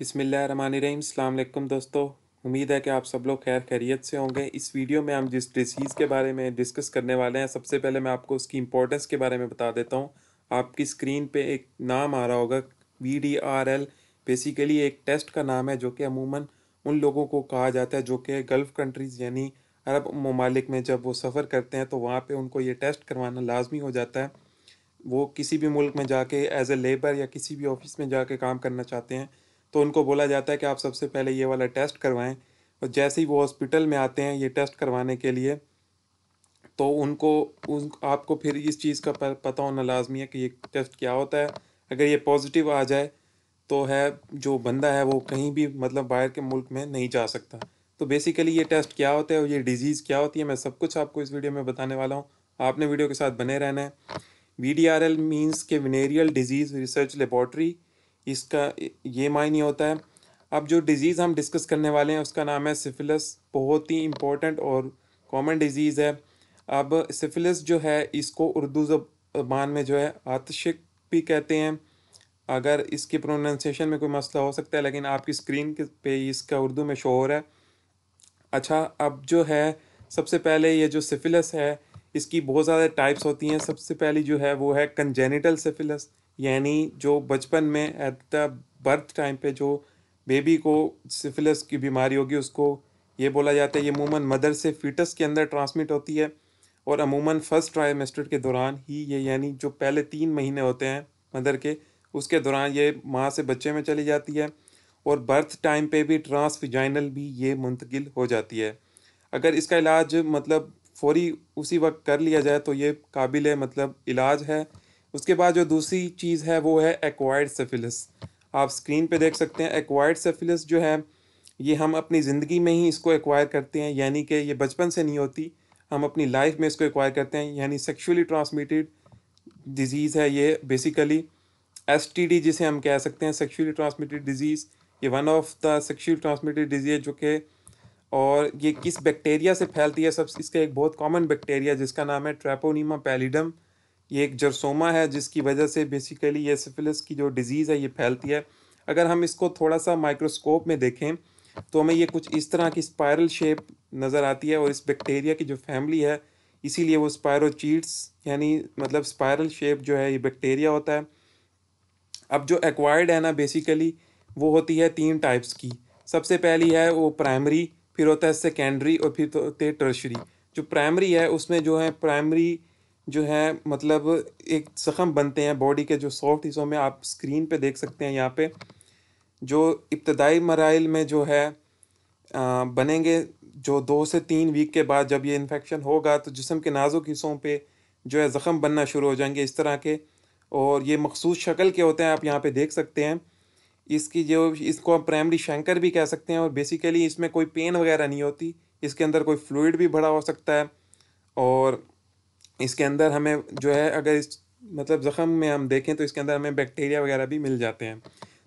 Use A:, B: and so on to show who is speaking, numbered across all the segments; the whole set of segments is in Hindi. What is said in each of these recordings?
A: बिसमीम अल्लाम दोस्तों उम्मीद है कि आप सब लोग खैर खैरियत से होंगे इस वीडियो में हम जिस डिसीज़ के बारे में डिस्कस करने वाले हैं सबसे पहले मैं आपको उसकी इम्पोर्टेंस के बारे में बता देता हूँ आपकी स्क्रीन पे एक नाम आ रहा होगा V D R L basically एक टेस्ट का नाम है जो कि अमूमन उन लोगों को कहा जाता है जो कि गल्फ़ कंट्रीज़ यानी अरब ममालिक में जब वो सफ़र करते हैं तो वहाँ पर उनको ये टेस्ट करवाना लाजमी हो जाता है वो किसी भी मुल्क में जाके एज ए लेबर या किसी भी ऑफिस में जाके काम करना चाहते हैं तो उनको बोला जाता है कि आप सबसे पहले ये वाला टेस्ट करवाएं और जैसे ही वो हॉस्पिटल में आते हैं ये टेस्ट करवाने के लिए तो उनको उन आपको फिर इस चीज़ का पता होना लाजमी है कि ये टेस्ट क्या होता है अगर ये पॉजिटिव आ जाए तो है जो बंदा है वो कहीं भी मतलब बाहर के मुल्क में नहीं जा सकता तो बेसिकली ये टेस्ट क्या होता है और ये डिजीज़ क्या होती है मैं सब कुछ आपको इस वीडियो में बताने वाला हूँ आपने वीडियो के साथ बने रहना है V D R L means के विनेरियल डिजीज़ रिसर्च लेबॉर्ट्री इसका ये मायने होता है अब जो डिज़ीज़ हम डिस्कस करने वाले हैं उसका नाम है सिफिलस बहुत ही इम्पोर्टेंट और कॉमन डिज़ीज़ है अब सिफिलस जो है इसको उर्दू ज़बान में जो है आतशिक भी कहते हैं अगर इसकी प्रोनाउंसिएशन में कोई मसला हो सकता है लेकिन आपकी स्क्रीन के पे इसका उर्दू में शो हो रहा है अच्छा अब जो है सबसे पहले ये जो सिफिलस है इसकी बहुत ज़्यादा टाइप्स होती हैं सबसे पहली जो है वो है कंजेनिटल सिफिलस यानी जो बचपन में एट द बर्थ टाइम पे जो बेबी को सिफिलिस की बीमारी होगी उसको ये बोला जाता है ये अमूमन मदर से फीटस के अंदर ट्रांसमिट होती है और अमूमन फर्स्ट ट्राइमेस्टर के दौरान ही ये यानी जो पहले तीन महीने होते हैं मदर के उसके दौरान ये माँ से बच्चे में चली जाती है और बर्थ टाइम पे भी ट्रांसफिजाइनल भी ये मुंतकिल हो जाती है अगर इसका इलाज मतलब फौरी उसी वक्त कर लिया जाए तो ये काबिल मतलब इलाज है उसके बाद जो दूसरी चीज़ है वो है एक्वायर्ड सेफिलिस आप स्क्रीन पे देख सकते हैं एक्वायर्ड सेफिलिस जो है ये हम अपनी ज़िंदगी में ही इसको एक्वायर करते हैं यानी कि ये बचपन से नहीं होती हम अपनी लाइफ में इसको एक्वायर करते हैं यानी सेक्शुअली ट्रांसमिटेड डिज़ीज़ है ये बेसिकली एस जिसे हम कह सकते हैं सेक्शुअली ट्रांसमिटेड डिजीज़ ये one of the sexual transmitted disease जो कि और ये किस बैक्टीरिया से फैलती है सब इसका एक बहुत कॉमन बैक्टीरिया जिसका नाम है ट्रैपोनीमा पैलिडम ये एक जरसोमा है जिसकी वजह से बेसिकली ये सिफिलिस की जो डिज़ीज़ है ये फैलती है अगर हम इसको थोड़ा सा माइक्रोस्कोप में देखें तो हमें ये कुछ इस तरह की स्पायरल शेप नज़र आती है और इस बैक्टीरिया की जो फैमिली है इसीलिए वो स्पायरोचीट्स यानी मतलब स्पायरल शेप जो है ये बैक्टीरिया होता है अब जो एक्वायर्ड है ना बेसिकली वो होती है तीन टाइप्स की सबसे पहली है वो प्राइमरी फिर होता है सेकेंडरी और फिर तो होते तो टर्शरी जो प्राइमरी है उसमें जो है प्राइमरी जो है मतलब एक ज़ख़म बनते हैं बॉडी के जो सॉफ्ट हिस्सों में आप स्क्रीन पे देख सकते हैं यहाँ पे जो इब्तदाई मराइल में जो है आ, बनेंगे जो दो से तीन वीक के बाद जब ये इन्फेक्शन होगा तो जिसम के नाजुक हिस्सों पे जो है ज़ख़म बनना शुरू हो जाएंगे इस तरह के और ये मखसूस शक्ल के होते हैं आप यहाँ पे देख सकते हैं इसकी जो इसको हम प्राइमरी शैंकर भी कह सकते हैं और बेसिकली इसमें कोई पेन वगैरह नहीं होती इसके अंदर कोई फ्लूड भी बड़ा हो सकता है और इसके अंदर हमें जो है अगर इस मतलब ज़ख़म में हम देखें तो इसके अंदर हमें बैक्टीरिया वगैरह भी मिल जाते हैं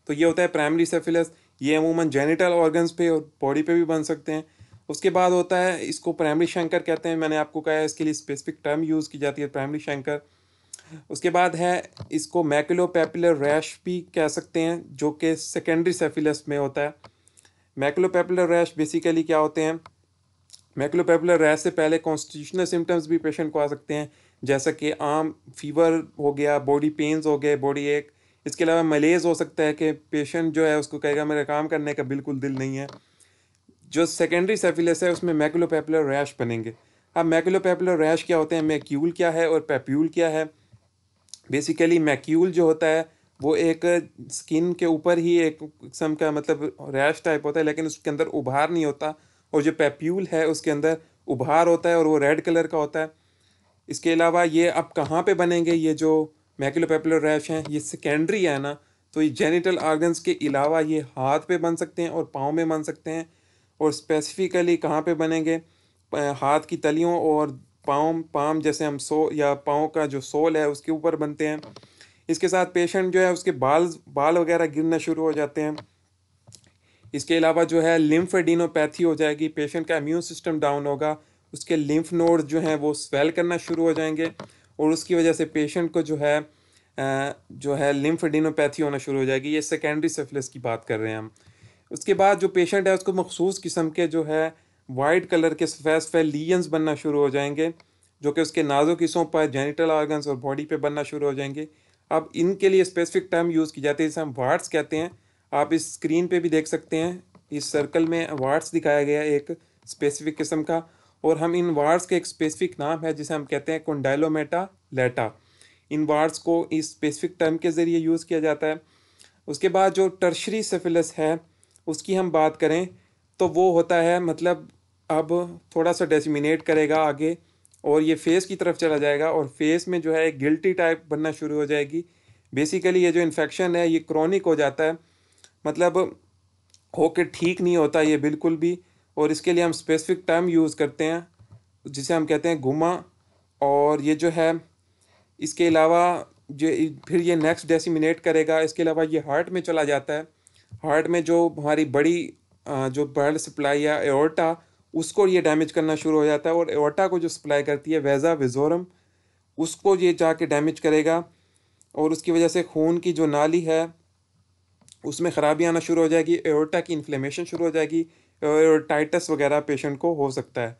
A: तो ये होता है प्राइमरी सेफिलस ये अमूमन जेनिटल ऑर्गन्स पे और बॉडी पे भी बन सकते हैं उसके बाद होता है इसको प्राइमरी शंकर कहते हैं मैंने आपको कहा है इसके लिए स्पेसिफिक टर्म यूज़ की जाती है प्राइमरी शंकर उसके बाद है इसको मैकुलोपेपुलर रैश भी कह सकते हैं जो कि सेकेंडरी सेफिलस में होता है मैकुलोपेपुलर रैश बेसिकली क्या होते हैं मैकुलोपेपुलर रैश से पहले कॉन्स्टिट्यूशनल सिम्टम्स भी पेशेंट को आ सकते हैं जैसा कि आम फीवर हो गया बॉडी पेन्स हो गए बॉडी एक इसके अलावा मलेज हो सकता है कि पेशेंट जो है उसको कहेगा मेरा काम करने का बिल्कुल दिल नहीं है जो सेकेंडरी सेफिलस है उसमें मैकुलोपेपुलर रैश बनेंगे अब मैकुलोपेपुलर रैश क्या होते हैं मैक्यूल क्या है और पेप्यूल क्या है बेसिकली मैक्यूल जो होता है वो एक स्किन के ऊपर ही एक किस्म का मतलब रैश टाइप होता है लेकिन उसके अंदर उभार नहीं होता और जो पेप्यूल है उसके अंदर उभार होता है और वो रेड कलर का होता है इसके अलावा ये अब कहाँ पे बनेंगे ये जो मैक्यूलोपेपुलर रैश हैं ये सेकेंडरी है ना तो ये जेनिटल आर्गन्स के अलावा ये हाथ पे बन सकते हैं और पाँव में बन सकते हैं और स्पेसिफिकली कहाँ पे बनेंगे हाथ की तलियों और पाँव पाम जैसे हम सो या पाँव का जो सोल है उसके ऊपर बनते हैं इसके साथ पेशेंट जो है उसके बाल बाल वगैरह गिरना शुरू हो जाते हैं इसके अलावा जो है लिम्फ एडिनोपैथी हो जाएगी पेशेंट का इम्यून सिस्टम डाउन होगा उसके लिम्फ नोड जो हैं वो स्वेल करना शुरू हो जाएंगे और उसकी वजह से पेशेंट को जो है जो है लिम्फ एडिनोपैथी होना शुरू हो जाएगी ये सेकेंडरी सेफलिस की बात कर रहे हैं हम उसके बाद जो पेशेंट है उसको मखसूस किस्म के जो है वाइट कलर के सफ़ेद सफ़ेद लीजन्स बनना शुरू हो जाएंगे जो कि उसके नाजों किसों पर जेनिटल ऑर्गन्स और बॉडी पे बनना शुरू हो जाएंगे अब इनके लिए स्पेसिफिक टर्म यूज़ की जाती है जिसे हम वार्ड्स कहते हैं आप इस स्क्रीन पे भी देख सकते हैं इस सर्कल में वार्ड्स दिखाया गया एक स्पेसिफिक किस्म का और हम इन वार्ड्स के एक स्पेसिफिक नाम है जिसे हम कहते हैं कुंडाइलोमेटा लेटा इन वार्ड्स को इस स्पेसिफिक टर्म के ज़रिए यूज़ किया जाता है उसके बाद जो टर्शरी सेफिलस है उसकी हम बात करें तो वो होता है मतलब अब थोड़ा सा डेसिमिनेट करेगा आगे और ये फेस की तरफ चला जाएगा और फेस में जो है गिल्टी टाइप बनना शुरू हो जाएगी बेसिकली ये जो इन्फेक्शन है ये क्रॉनिक हो जाता है मतलब हो के ठीक नहीं होता ये बिल्कुल भी और इसके लिए हम स्पेसिफिक टर्म यूज़ करते हैं जिसे हम कहते हैं घुमा और ये जो है इसके अलावा जो फिर ये नेक्स्ट डेसिमिनेट करेगा इसके अलावा ये हार्ट में चला जाता है हार्ट में जो हमारी बड़ी जो ब्लड सप्लाई या एवोटा उसको ये डैमेज करना शुरू हो जाता है और एवोटा को जो सप्लाई करती है वेजा विजोरम उसको ये जाके डैमेज करेगा और उसकी वजह से खून की जो नाली है उसमें ख़राबी आना शुरू हो जाएगी एयोटा की इन्फ्लेमेशन शुरू हो जाएगी और टाइटस वगैरह पेशेंट को हो सकता है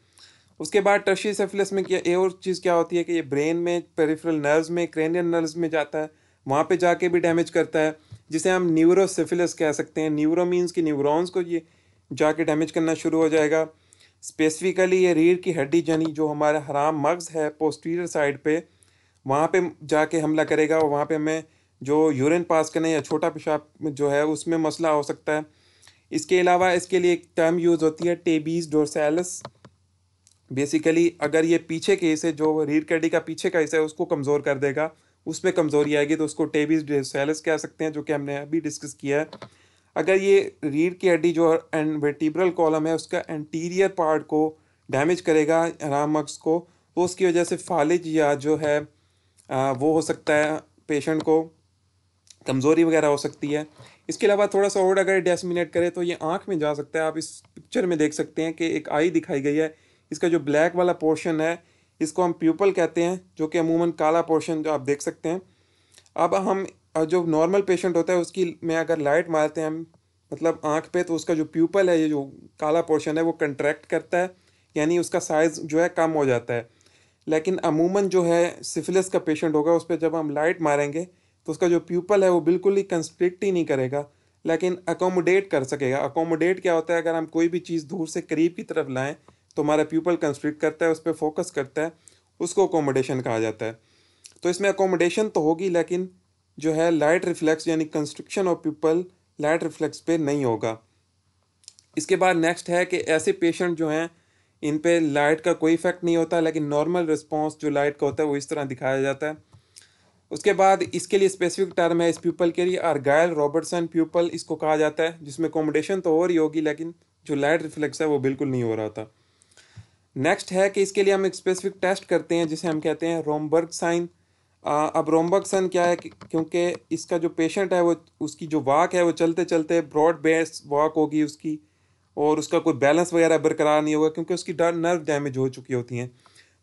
A: उसके बाद टर्शी सेफिलस में क्या और चीज़ क्या होती है कि ये ब्रेन में पेरिफेरल नर्व्स में क्रेनियन नर्व्स में जाता है वहाँ पे जाके भी डैमेज करता है जिसे हम न्यूरोसेफिलस कह सकते हैं न्यूरो मीन्स कि न्यूरोन्स को ये जाके डैमेज करना शुरू हो जाएगा स्पेसिफिकली ये रीढ़ की हड्डी यानी जो हमारा हराम मग्ज़ है पोस्टीरियर साइड पे वहाँ पे जाके हमला करेगा और वहाँ पे हमें जो यूरिन पास करने या छोटा पेशाब जो है उसमें मसला हो सकता है इसके अलावा इसके लिए एक टर्म यूज़ होती है टेबीज डोरसेलस बेसिकली अगर ये पीछे के हिस्से जो रीढ़ कैडी का पीछे का हिस्सा है उसको कमज़ोर कर देगा उसमें कमज़ोरी आएगी तो उसको टेबीज डोरसेलस कह सकते हैं जो कि हमने अभी डिस्कस किया है अगर ये रीढ़ की हड्डी जो एंड वेटिब्रल कॉलम है उसका एंटीरियर पार्ट को डैमेज करेगा राम को तो उसकी वजह से फालिज या जो है आ, वो हो सकता है पेशेंट को कमज़ोरी वगैरह हो सकती है इसके अलावा थोड़ा सा और अगर डेसिमिनेट करें तो ये आँख में जा सकता है आप इस पिक्चर में देख सकते हैं कि एक आई दिखाई गई है इसका जो ब्लैक वाला पोर्शन है इसको हम प्यूपल कहते हैं जो कि अमूमन काला पोर्शन जो आप देख सकते हैं अब हम जो नॉर्मल पेशेंट होता है उसकी में अगर लाइट मारते हैं हम मतलब आँख पे तो उसका जो प्यूपल है ये जो काला पोर्शन है वो कंट्रैक्ट करता है यानी उसका साइज़ जो है कम हो जाता है लेकिन अमूमन जो है सिफिलिस का पेशेंट होगा उस पर जब हम लाइट मारेंगे तो उसका जो प्यूपल है वो बिल्कुल ही कंस्ट्रिक्ट ही नहीं करेगा लेकिन अकोमोडेट कर सकेगा अकोमोडेट क्या होता है अगर हम कोई भी चीज़ दूर से करीब की तरफ लाएँ तो हमारा प्यूपल कंस्ट्रिक्ट करता है उस पर फोकस करता है उसको अकोमोडेशन कहा जाता है तो इसमें अकोमोडेशन तो होगी लेकिन जो है लाइट रिफ्लेक्स यानी construction of people light reflex पे नहीं होगा इसके बाद नेक्स्ट है कि ऐसे पेशेंट जो हैं इन पे लाइट का कोई इफेक्ट नहीं होता लेकिन नॉर्मल रिस्पॉन्स जो लाइट का होता है वो इस तरह दिखाया जाता है उसके बाद इसके लिए स्पेसिफिक टर्म है इस प्यूपल के लिए अर्गाइल रॉबर्टसन प्यूपल इसको कहा जाता है जिसमें कॉम्बिनेशन तो हो रही होगी लेकिन जो लाइट रिफ्लेक्स है वो बिल्कुल नहीं हो रहा था नेक्स्ट है कि इसके लिए हम एक स्पेसिफिक टेस्ट करते हैं जिसे हम कहते हैं रोमबर्ग साइन अब रोमबर्ग साइन क्या है क्योंकि इसका जो पेशेंट है वो उसकी जो वाक है वो चलते चलते ब्रॉड बेस वाक होगी उसकी और उसका कोई बैलेंस वगैरह बरकरार नहीं होगा क्योंकि उसकी नर्व डैमेज हो चुकी होती हैं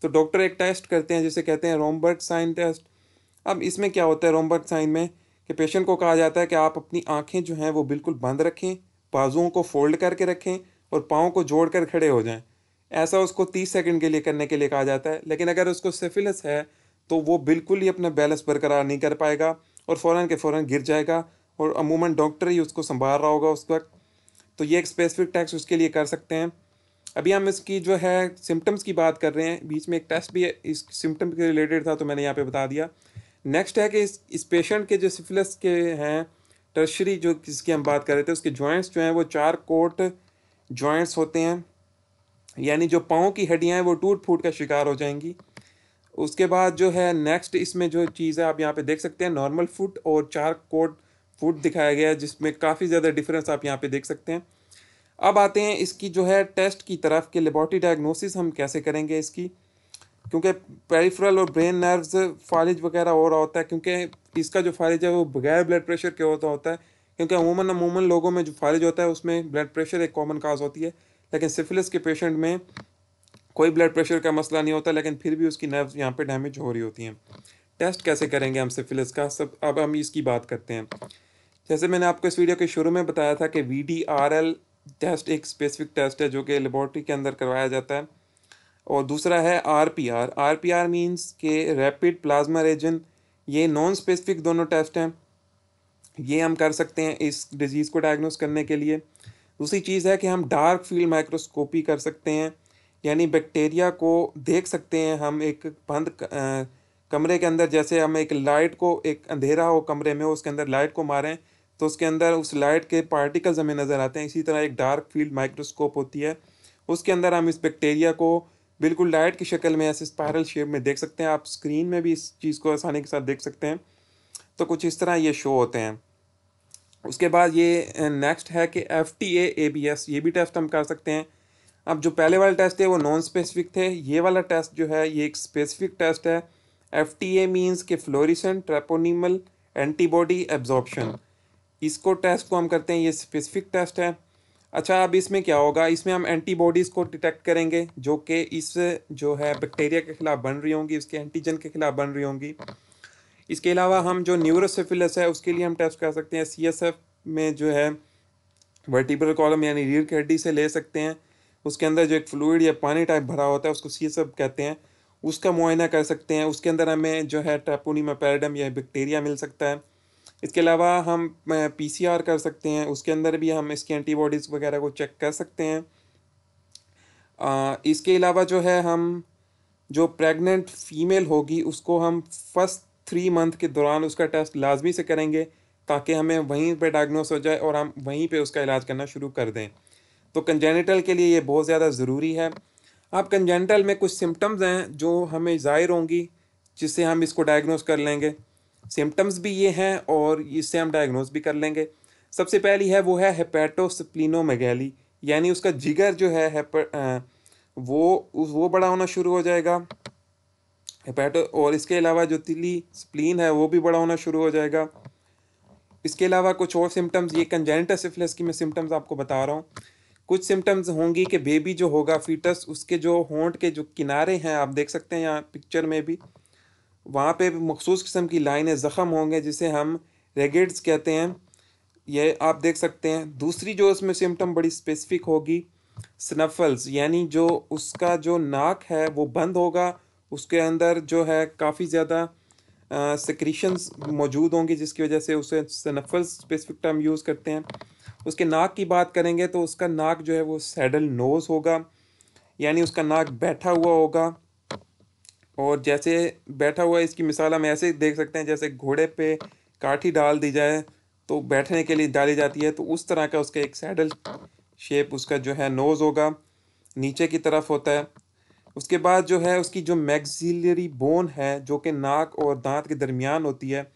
A: तो डॉक्टर एक टेस्ट करते हैं जिसे कहते हैं रोमबर्ग साइन टेस्ट अब इसमें क्या होता है रोमबर्ग साइन में कि पेशेंट को कहा जाता है कि आप अपनी आँखें जो हैं वो बिल्कुल बंद रखें बाजुओं को फोल्ड करके रखें और पाँव को जोड़ कर खड़े हो जाएं ऐसा उसको तीस सेकंड के लिए करने के लिए कहा जाता है लेकिन अगर उसको सिफिलस है तो वो बिल्कुल ही अपना बैलेंस बरकरार नहीं कर पाएगा और फ़ौर के फ़ौर गिर जाएगा और अमूमन डॉक्टर ही उसको संभाल रहा होगा उस वक्त तो ये एक स्पेसिफिक टैक्स उसके लिए कर सकते हैं अभी हम इसकी जो है सिम्टम्स की बात कर रहे हैं बीच में एक टेस्ट भी इस सिम्टम के रिलेटेड था तो मैंने यहाँ पे बता दिया नेक्स्ट है कि इस इस पेशेंट के जो सिफिलस के हैं टर्शरी जो जिसकी हम बात कर रहे थे उसके जॉइंट्स जो हैं वो चार कोट जॉइंट्स होते हैं यानी जो पाँव की हड्डियाँ हैं वो टूट फूट का शिकार हो जाएंगी उसके बाद जो है नेक्स्ट इसमें जो चीज़ है आप यहाँ पे देख सकते हैं नॉर्मल फुट और चार कोट फुट दिखाया गया है जिसमें काफ़ी ज़्यादा डिफरेंस आप यहाँ पे देख सकते हैं अब आते हैं इसकी जो है टेस्ट की तरफ के लेबॉर्टरी डायग्नोसिस हम कैसे करेंगे इसकी क्योंकि पेरीफ्रल और ब्रेन नर्व्स फालिज वगैरह हो रहा होता है क्योंकि इसका जो फालिज है वो बगैर ब्लड प्रेशर के होता होता है क्योंकि अमूमन अमूमन लोगों में जो फालिज होता है उसमें ब्लड प्रेशर एक कॉमन काज होती है लेकिन सिफिलिस के पेशेंट में कोई ब्लड प्रेशर का मसला नहीं होता लेकिन फिर भी उसकी नर्व्स यहाँ पर डैमेज हो रही होती हैं टेस्ट कैसे करेंगे हम सिफिलिस का सब अब हम इसकी बात करते हैं जैसे मैंने आपको इस वीडियो के शुरू में बताया था कि वी टेस्ट एक स्पेसिफिक टेस्ट है जो कि लेबॉर्ट्री के अंदर करवाया जाता है और दूसरा है R P R R P R means के रैपिड प्लाज्मा रेजन ये नॉन स्पेसिफिक दोनों टेस्ट हैं ये हम कर सकते हैं इस डिजीज़ को डायग्नोस करने के लिए दूसरी चीज़ है कि हम डार्क फील्ड माइक्रोस्कोपी कर सकते हैं यानी बैक्टीरिया को देख सकते हैं हम एक बंद कमरे के अंदर जैसे हम एक लाइट को एक अंधेरा हो कमरे में उसके अंदर लाइट को मारें तो उसके अंदर उस लाइट के पार्टिकल्स हमें नज़र आते हैं इसी तरह एक डार्क फील्ड माइक्रोस्कोप होती है उसके अंदर हम इस बैक्टीरिया को बिल्कुल डायट की शक्ल में ऐसे स्पायरल शेप में देख सकते हैं आप स्क्रीन में भी इस चीज़ को आसानी के साथ देख सकते हैं तो कुछ इस तरह ये शो होते हैं उसके बाद ये नेक्स्ट है कि F T A A B S ये भी टेस्ट हम कर सकते हैं अब जो पहले वाले टेस्ट थे वो नॉन स्पेसिफिक थे ये वाला टेस्ट जो है ये एक स्पेसिफिक टेस्ट है एफ टी ए मीन्स के फ्लोरिसन ट्रेपोनिमल एंटीबॉडी एब्जॉर्बशन इसको टेस्ट को हम करते हैं ये स्पेसिफिक टेस्ट है अच्छा अब इसमें क्या होगा इसमें हम एंटीबॉडीज़ को डिटेक्ट करेंगे जो कि इस जो है बैक्टीरिया के खिलाफ बन रही होंगी इसके एंटीजन के खिलाफ बन रही होंगी इसके अलावा हम जो न्यूरोसिफिलस है उसके लिए हम टेस्ट कर सकते हैं सी में जो है वर्टिब्रल कॉलम यानी रीर की हड्डी से ले सकते हैं उसके अंदर जो एक फ्लूड या पानी टाइप भरा होता है उसको सी कहते हैं उसका मुआयना कर सकते हैं उसके अंदर हमें जो है ट्रैपोनीमा पैराडम या बैक्टीरिया मिल सकता है इसके अलावा हम पी कर सकते हैं उसके अंदर भी हम इसकी एंटीबॉडीज़ वगैरह को चेक कर सकते हैं आ, इसके अलावा जो है हम जो प्रेग्नेंट फीमेल होगी उसको हम फर्स्ट थ्री मंथ के दौरान उसका टेस्ट लाजमी से करेंगे ताकि हमें वहीं पे डायग्नोस हो जाए और हम वहीं पे उसका इलाज करना शुरू कर दें तो कंजेनिटल के लिए ये बहुत ज़्यादा ज़रूरी है अब कंजेनिटल में कुछ सिम्टम्स हैं जो हमें ज़ाहिर होंगी जिससे हम इसको डायग्नोस कर लेंगे सिम्टम्स भी ये हैं और इससे हम डायग्नोज भी कर लेंगे सबसे पहली है वो है हेपेटोस्प्लिनोमेगैली यानी उसका जिगर जो है हेपर वो वो बड़ा होना शुरू हो जाएगा हेपेटो और इसके अलावा जो तिली स्प्लीन है वो भी बड़ा होना शुरू हो जाएगा इसके अलावा कुछ और सिम्टम्स ये कंजेनिटल सिफिलिस की मैं सिम्टम्स आपको बता रहा हूँ कुछ सिम्टम्स होंगी कि बेबी जो होगा फीटस उसके जो होंठ के जो किनारे हैं आप देख सकते हैं यहाँ पिक्चर में भी वहाँ पे मखसूस किस्म की लाइनें ज़ख़म होंगे जिसे हम रेगेड्स कहते हैं ये आप देख सकते हैं दूसरी जो उसमें सिम्टम बड़ी स्पेसिफिक होगी स्नफल्स यानी जो उसका जो नाक है वो बंद होगा उसके अंदर जो है काफ़ी ज़्यादा सिक्रीशंस मौजूद होंगे जिसकी वजह से उसे स्नफल्स स्पेसिफिक टर्म यूज़ करते हैं उसके नाक की बात करेंगे तो उसका नाक जो है वो सैडल नोज़ होगा यानी उसका नाक बैठा हुआ होगा और जैसे बैठा हुआ इसकी मिसाल हम ऐसे देख सकते हैं जैसे घोड़े पे काठी डाल दी जाए तो बैठने के लिए डाली जाती है तो उस तरह का उसका एक सैडल शेप उसका जो है नोज़ होगा नीचे की तरफ होता है उसके बाद जो है उसकी जो मैगजिलरी बोन है जो कि नाक और दांत के दरमियान होती है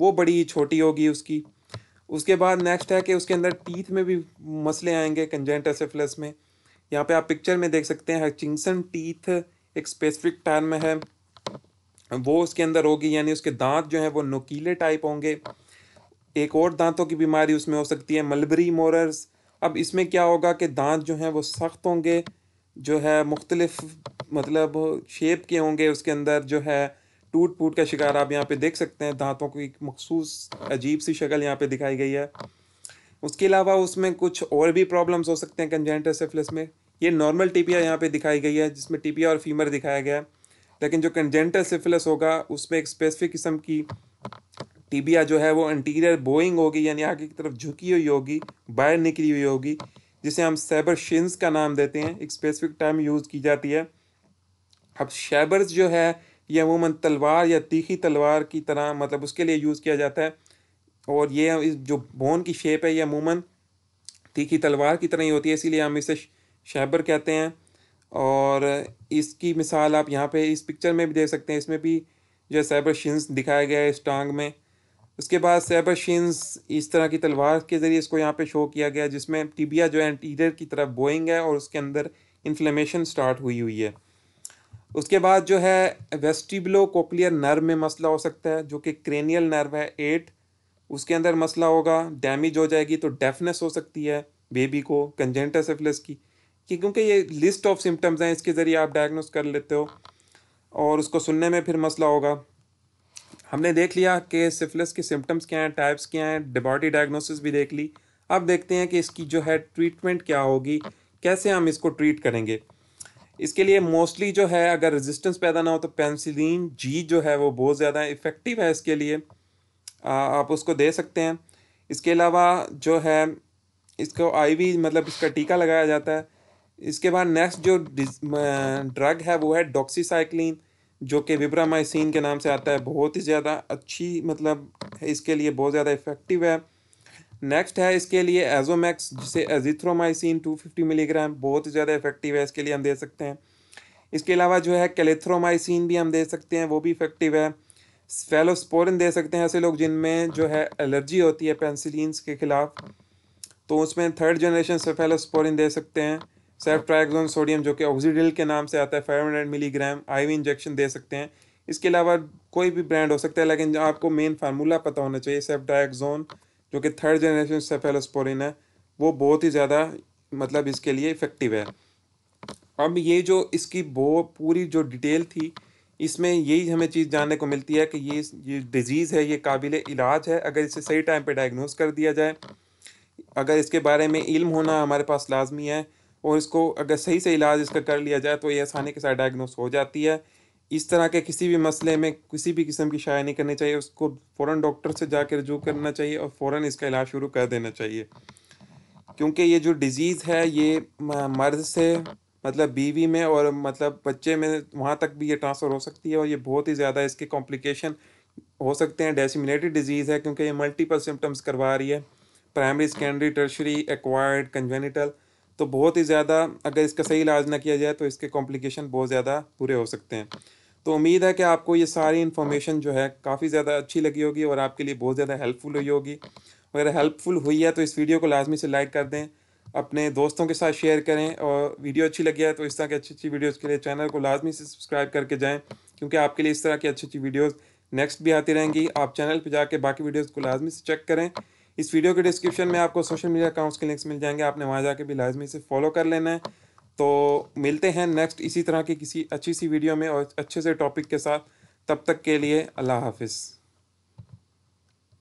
A: वो बड़ी छोटी होगी उसकी उसके बाद नेक्स्ट है कि उसके अंदर टीथ में भी मसले आएंगे कंजेंटासिफिलस में यहाँ पे आप पिक्चर में देख सकते हैं हचिंगसन टीथ एक स्पेसिफिक टर्म है वो उसके अंदर होगी यानी उसके दांत जो हैं वो नोकीले टाइप होंगे एक और दांतों की बीमारी उसमें हो सकती है मलबरी मोरर्स अब इसमें क्या होगा कि दांत जो हैं वो सख्त होंगे जो है मुख्तलिफ मतलब शेप के होंगे उसके अंदर जो है टूट फूट का शिकार आप यहाँ पे देख सकते हैं दांतों की एक मखसूस अजीब सी शक्ल यहाँ पे दिखाई गई है उसके अलावा उसमें कुछ और भी प्रॉब्लम्स हो सकते हैं कंजेंटर सेफलिस में ये नॉर्मल टीपिया यहाँ पे दिखाई गई है जिसमें टीपिया और फीमर दिखाया गया है लेकिन जो कंजेंटल सिफिलस होगा उसमें एक स्पेसिफिक किस्म की टीबिया जो है वो इंटीरियर बोइंग होगी यानी आगे की तरफ झुकी हुई होगी बाहर निकली हुई होगी जिसे हम सैबर शिन्स का नाम देते हैं एक स्पेसिफिक टर्म यूज़ की जाती है अब शैबर्स जो है ये अमूमन तलवार या तीखी तलवार की तरह मतलब उसके लिए यूज़ किया जाता है और ये जो बोन की शेप है ये अमूमन तीखी तलवार की तरह ही होती है इसीलिए हम इसे शैबर कहते हैं और इसकी मिसाल आप यहाँ पे इस पिक्चर में भी देख सकते हैं इसमें भी जो है सैबर शिन्स दिखाया गया है इस टांग में उसके बाद सैबर शिन्स इस तरह की तलवार के ज़रिए इसको यहाँ पे शो किया गया जिसमें टिबिया जो है एंटीरियर की तरफ बोइंग है और उसके अंदर इन्फ्लेमेशन स्टार्ट हुई हुई है उसके बाद जो है वेस्टिबलो कोकलियर नर्व में मसला हो सकता है जो कि क्रेनियल नर्व है एट उसके अंदर मसला होगा डैमेज हो जाएगी तो डेफनेस हो सकती है बेबी को कंजेंटा सेफलेस की कि क्योंकि ये लिस्ट ऑफ सिम्टम्स हैं इसके ज़रिए आप डायग्नोस कर लेते हो और उसको सुनने में फिर मसला होगा हमने देख लिया कि सिफिलिस के सिम्टम्स क्या हैं टाइप्स क्या हैं डिबॉडी डायग्नोसिस भी देख ली अब देखते हैं कि इसकी जो है ट्रीटमेंट क्या होगी कैसे हम इसको ट्रीट करेंगे इसके लिए मोस्टली जो है अगर रेजिस्टेंस पैदा ना हो तो पेंसिलिन जी जो है वो बहुत ज़्यादा इफ़ेक्टिव है इसके लिए आ, आप उसको दे सकते हैं इसके अलावा जो है इसको आईवी मतलब इसका टीका लगाया जाता है इसके बाद नेक्स्ट जो ड्रग है वो है डॉक्सीसाइक्लिन जो कि विब्रामाइसिन के नाम से आता है बहुत ही ज़्यादा अच्छी मतलब इसके लिए बहुत ज़्यादा इफ़ेक्टिव है नेक्स्ट है इसके लिए एजोमैक्स जिसे एजिथ्रोमाइसिन 250 मिलीग्राम बहुत ही ज़्यादा इफेक्टिव है इसके लिए हम दे सकते हैं इसके अलावा जो है कैलेथ्रोमाइसिन भी हम दे सकते हैं वो भी इफेक्टिव है फेलोस्पोरिन दे सकते हैं ऐसे लोग जिनमें जो है एलर्जी होती है पेंसिलिन के खिलाफ तो उसमें थर्ड जनरेशन से फेलोस्पोरिन दे सकते हैं सेफ्ट्राइग्लोन सोडियम जो कि ऑक्सीडिल के नाम से आता है five hundred milligram I V injection दे सकते हैं इसके अलावा कोई भी ब्रांड हो सकता है लेकिन आपको मेन फार्मूला पता होना चाहिए सेफ्ट्राइग्जोन जो कि थर्ड जनरेशन सेफेलोस्पोरिन है वो बहुत ही ज़्यादा मतलब इसके लिए इफ़ेक्टिव है अब ये जो इसकी बो पूरी जो डिटेल थी इसमें यही हमें चीज़ जानने को मिलती है कि ये ये डिज़ीज़ है ये काबिल इलाज है अगर इसे सही टाइम पे डायग्नोस कर दिया जाए अगर इसके बारे में इल्म होना हमारे पास लाजमी है और इसको अगर सही से इलाज इसका कर लिया जाए तो ये आसानी के साथ डायग्नोस हो जाती है इस तरह के किसी भी मसले में किसी भी किस्म की शाया नहीं करनी चाहिए उसको फ़ौर डॉक्टर से जाकर रजू करना चाहिए और फ़ौर इसका इलाज शुरू कर देना चाहिए क्योंकि ये जो डिज़ीज़ है ये मर्द से मतलब बीवी में और मतलब बच्चे में वहाँ तक भी ये ट्रांसफ़र हो सकती है और ये बहुत ही ज़्यादा इसके कॉम्प्लिकेशन हो सकते हैं डेसिमिनेटेड डिजीज़ है क्योंकि ये मल्टीपल सिम्टम्स करवा रही है primary secondary tertiary acquired congenital तो बहुत ही ज़्यादा अगर इसका सही इलाज ना किया जाए तो इसके कॉम्प्लिकेशन बहुत ज़्यादा बुरे हो सकते हैं तो उम्मीद है कि आपको ये सारी इन्फॉर्मेशन जो है काफ़ी ज़्यादा अच्छी लगी होगी और आपके लिए बहुत ज़्यादा हेल्पफुल हुई होगी अगर हेल्पफुल हुई है तो इस वीडियो को लाजमी से लाइक कर दें अपने दोस्तों के साथ शेयर करें और वीडियो अच्छी लगी है तो इस तरह की अच्छी अच्छी वीडियोज़ के लिए चैनल को लाजमी से सब्सक्राइब करके जाएँ क्योंकि आपके लिए इस तरह की अच्छी अच्छी वीडियोज़ नेक्स्ट भी आती रहेंगी आप चैनल पर जाके बाकी वीडियोज़ को लाजमी से चेक करें इस वीडियो के डिस्क्रिप्शन में आपको सोशल मीडिया अकाउंट्स के लिंक्स मिल जाएंगे आपने वहाँ जाके भी लाजमी से फॉलो कर लेना है तो मिलते हैं नेक्स्ट इसी तरह की किसी अच्छी सी वीडियो में और अच्छे से टॉपिक के साथ तब तक के लिए अल्लाह हाफिज़